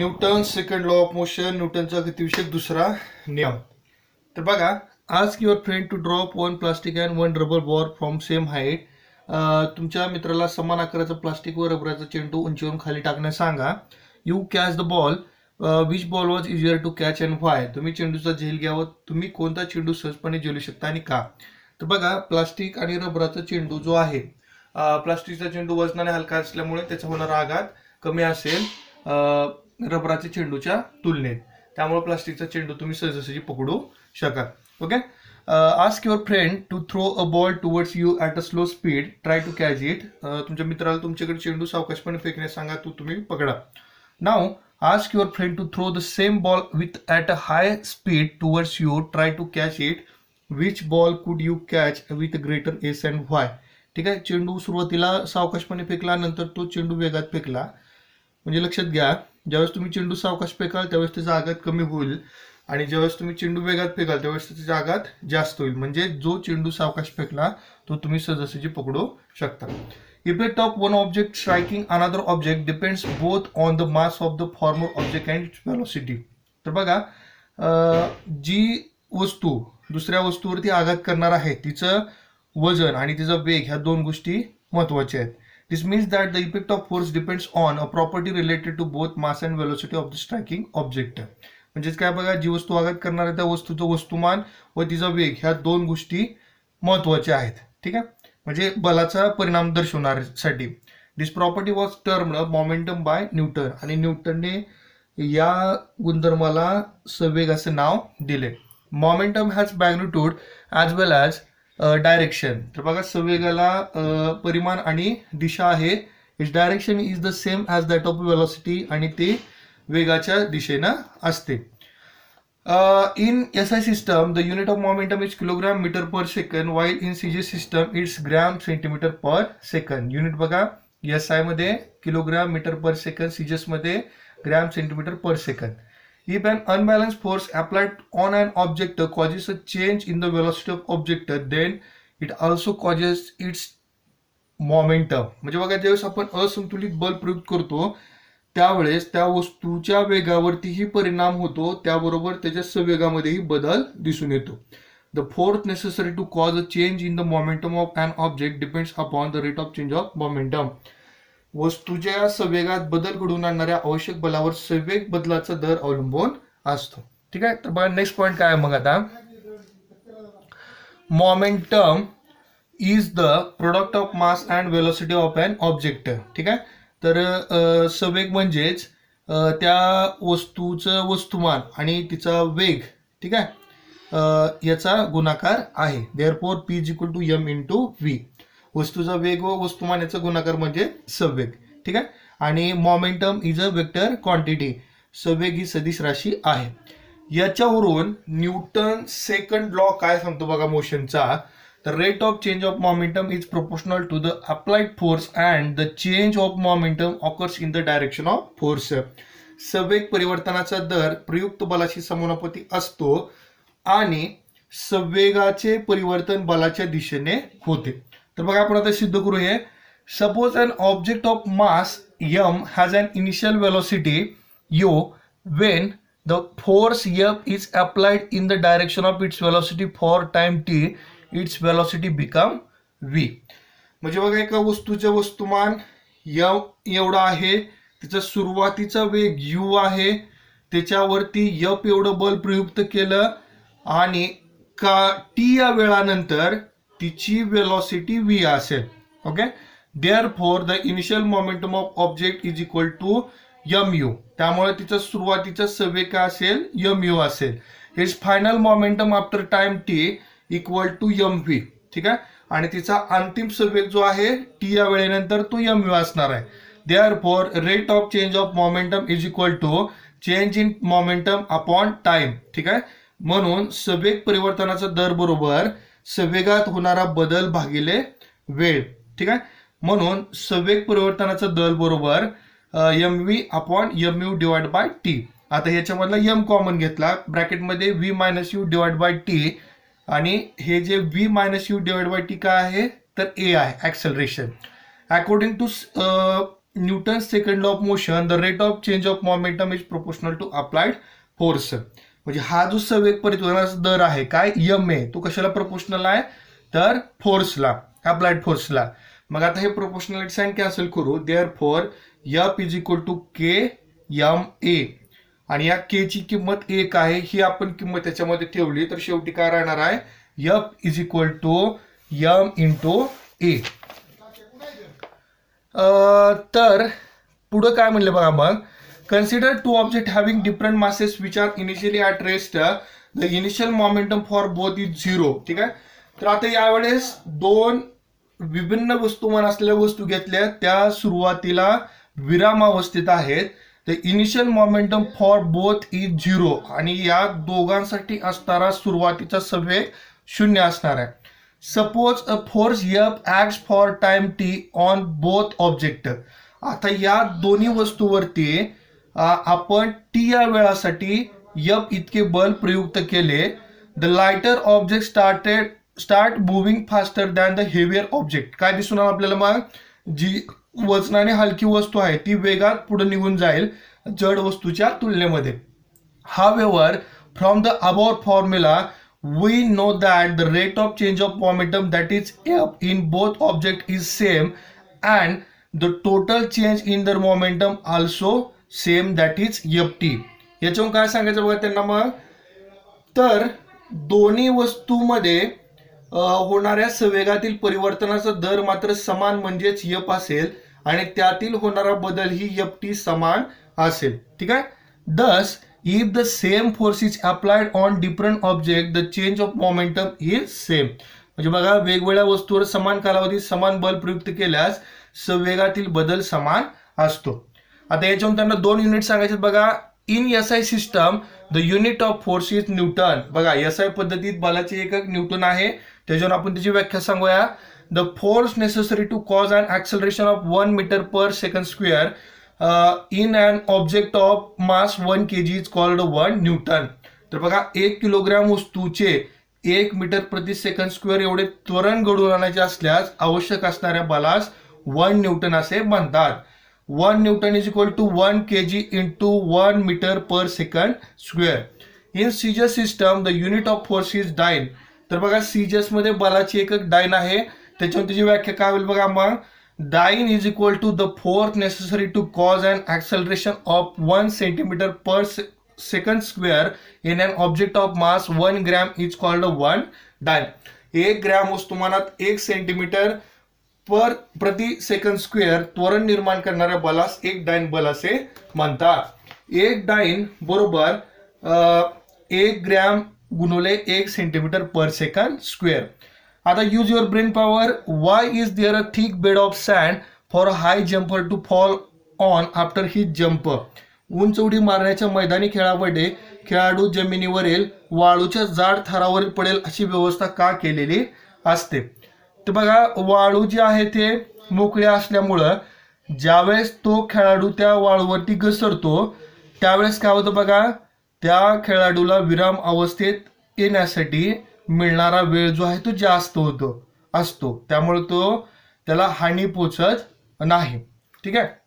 Newton second law of motion न्यूटनचा गतिविषयक दुसरा नियम तर बघा आज your friend to drop one plastic and one rubber ball from same height तुमच्या मित्राला समान आकाराचा प्लास्टिक व रबराचा चेंडू उंचीवरून खाली टाकण्यास सांगा you catch the ball which ball was easier to catch and why तुम्ही चेंडूचा झेल घ्यावं तुम्ही कोणता चेंडू सहजपणे झेलू शकता आणि का तर बघा प्लास्टिक आणि रबराचा चेंडू जो आहे प्लास्टिकचा चेंडू वजनाने हलका असल्यामुळे त्याचा होणारा आघात कमी असेल रबराच्या चेंडूच्या तुलनेत त्यामुळे प्लास्टिकचा चेंडू तुम्ही सहजासहजी पकडू शकाल okay ask your friend to throw a ball towards you at a slow speed try to catch it तुमच्या मित्राला तुमच्याकडे चेंडू सावकाशपणे फेकण्यास सांगा तो तुम्ही पकडा नाव ask your friend to throw the same ball with at a high speed towards you try to catch it which ball could you catch with greater ease and why ठीक आहे चेंडू सुरुवातीला सावकाशपणे फेकला नंतर तो चेंडू वेगात फेकला म्हणजे लक्षात घ्या ज्यावेळेस तुम्ही चेंडू सावकाश फेकाल त्यावेळेस त्याचा आघात कमी होईल आणि ज्यावेळेस तुम्ही चेंडू वेगात फेकाल त्यावेळेस त्याचा आघात जास्त होईल म्हणजे जो चेंडू सावकाश फेकला तो तुम्ही सहजासहजी पकडू शकता effect top one object striking another object depends both on the mass of the former object and velocity तर बघा जी वस्तू दुसऱ्या वस्तूवरती आघात करणार आहे तिचं वजन आणि तिचा वेग ह्या दोन गोष्टी महत्त्वाच्या आहेत This means that the effect of force depends on a property related to both mass and velocity of the striking object. म्हणजेच काय बघा जी वस्तू आघात करणार आहे त्या वस्तूचं वस्तुमान व तिचा वेग ह्या दोन गोष्टी महत्वाच्या आहेत ठीक आहे म्हणजे बलाचा परिणाम दर्शवणारसाठी this property was termed momentum by Newton आणि न्यूटनने या गुणधर्माला सवेग असं नाव दिले momentum has magnitude as well as direction तर बघा संवेगाला परिमाण आणि दिशा आहे its direction is the same as that of velocity आणि ते वेगाच्या दिशेनं असते in S I system the unit of momentum is kilogram metre per second while in C system its gram centimetre per second unit बघा S आयमध्ये kilogram metre per second C मध्ये gram centimetre per सेकंद If an unbalanced force applied on an object causes a change in the velocity of object, then it also causes its momentum म्हणजे बघा ज्यावेळेस आपण असंतुलित बल प्रयुक्त करतो त्यावेळेस त्या वस्तूच्या वेगावरतीही परिणाम होतो त्याबरोबर त्याच्या सवेगामध्येही बदल दिसून येतो the force necessary to cause a change in the momentum of an object depends upon the rate of change of momentum वस्तूच्या संवेगात बदल घडवून आणणाऱ्या आवश्यक बलावर संवेग बदलाचा दर अवलंबून असतो ठीक आहे तर बघा नेक्स्ट पॉईंट काय मग आता momentum is the product of mass and velocity of an object ठीक आहे तर संवेग म्हणजेच त्या वस्तूचं वस्तुमान आणि तिचा वेग ठीक आहे याचा गुणाकार आहे there P is equal to M into V वस्तूचा वेग व वस्तुमानाचा गुणाकार म्हणजे सवेग ठीक आहे आणि momentum is a vector quantity सवेग ही सदिश राशी आहे याच्यावरून न्यूटन सेकंड लॉ काय सांगतो बघा मोशनचा तर rate of change of momentum is proportional to the applied force and the change of momentum occurs in the direction of force सवेग परिवर्तनाचा दर प्रयुक्त बलाशी समानुपाती असतो आणि सवेगाचे परिवर्तन बलाच्या दिशेने होते तर बघा आपण आता सिद्ध करू suppose an object of mass M has an initial velocity U when the force M is applied in the direction of its velocity for time T its velocity become V म्हणजे बघा एका वस्तूचं वस्तुमान यम एवढं आहे त्याचा सुरुवातीचा वेग यू आहे त्याच्यावरती यप एवढं बल प्रयुक्त केलं आणि का टी या वेळानंतर तिची वेलॉसिटी व्ही असेल okay therefore the initial momentum of object is equal to M U त्यामुळे तिचं सुरुवातीचं सवे काय असेल यम यू असेल its final momentum after time T equal to M V ठीक आहे आणि तिचा अंतिम सवेग जो आहे टी या वेळेनंतर तो यम यू असणार आहे therefore rate of change of momentum is equal to change in momentum upon time ठीक आहे म्हणून सवेग परिवर्तनाचा दर बरोबर संवेगात होणारा बदल भागिले वेळ ठीक आहे म्हणून संवेग परिवर्तनाचा दल बरोबर M V upon M U divide by T आता ह्याच्यामधला यम कॉमन घेतला ब्रॅकेटमध्ये V minus U divide by T आणि हे जे V minus U divide by T काय आहे तर ए आहे acceleration according to Newton second law of motion the rate of change of momentum is proportional to applied force म्हणजे हा जो संवेग परिवर्तनाचा दर आहे काय यम ए तो कशाला प्रपोशनल आहे तर फोर्सला अप्लाइड फोर्सला मग आता हे प्रोपोशनॅलिटी साईन कॅन्सल करू therefore F is equal to K M A आणि या के ची किंमत एक आहे ही आपण किंमत त्याच्यामध्ये ठेवली तर शेवटी काय राहणार आहे F is equal to M into A तर पुढं काय म्हणलं बघा मग Consider two object having different masses which are initially at rest. The initial momentum for both is zero. ठीक आहे तर आता यावेळेस दोन विभिन्न वस्तुमान असलेल्या वस्तू घेतल्या त्या सुरुवातीला विरामावस्थेत आहेत तर initial momentum for both is zero आणि या दोघांसाठी असणारा सुरुवातीचा सभे शून्य असणार आहे suppose a force F act for time T on both object आता या दोन्ही वस्तूवरती आपण टी या वेळासाठी यप इतके बल प्रयुक्त केले the lighter object started start moving faster than the heavier object काय दिसून आलं आपल्याला मग जी वजनाने हलकी वस्तू आहे ती वेगात पुढे निघून जाईल जड वस्तूच्या तुलनेमध्ये हा व्यवहार from the above formula we know that the rate of change of momentum that is F in both object is same and the total change in the momentum also same that is F T याच्यावर काय सांगायचं बघा त्यांना मग तर दोन्ही वस्तूमध्ये होणाऱ्या संवेगातील परिवर्तनाचा दर मात्र समान म्हणजेच यप असेल आणि त्यातील होणारा बदल ही यप टी समान असेल ठीक आहे thus if the same force is applied on different object the change of momentum is same म्हणजे बघा वेगवेगळ्या वस्तूवर समान कालावधीत समान बल प्रयुक्त केल्यास संवेगातील बदल समान असतो आता याच्यावर त्यांना दोन युनिट सांगायचे बघा in S I system the unit of force is Newton बघा एस आय पद्धतीत बलाचे एक न्यूटन आहे त्याच्यावर आपण त्याची व्याख्या सांगूया the force necessary to cause and acceleration of one metre per second square in and object of mass one K G is called one Newton तर बघा एक किलोग्रॅम वस्तूचे एक मीटर प्रति सेकंड स्क्वेअर एवढे त्वरण घडून आणायचे असल्यास आवश्यक असणाऱ्या बलास वन न्यूटन असे म्हणतात one Newton is equal to one K G to one metre per second square in CGS system the unit of force is dyne तर बघा सीजसमध्ये बलाची एक डाईन आहे त्याच्यावर त्याची व्याख्या काय होईल बघा मग dyne is equal to the force necessary to cause and acceleration of one centimetre per second square in an object of mass one gram is called one dyne एक ग्रॅम वस्तुमानात एक सेंटीमीटर पर प्रति सेकंद स्क्वेअर त्वरण निर्माण करणाऱ्या बलास एक dine बल असे म्हणतात एक डाईन बरोबर एक ग्रॅम गुणवले एक सेंटीमीटर पर सेकंद स्क्वेअर आता use your brain power why is there a thick bed of sand for a high jumper to fall on after he jump उंच उडी मारण्याच्या मैदानी खेळामध्ये खेळाडू जमिनीवरील वाळूच्या जाड थरावरील पडेल अशी व्यवस्था का केलेली असते तर बघा वाळू जे आहे ते मोकळे असल्यामुळं ज्यावेळेस तो खेळाडू त्या वाळूवरती घसरतो त्यावेळेस काय होतं बघा त्या खेळाडूला विराम अवस्थेत येण्यासाठी मिळणारा वेळ जो आहे तो जास्त होतो असतो त्यामुळे तो त्याला हानी पोचत नाही ठीक आहे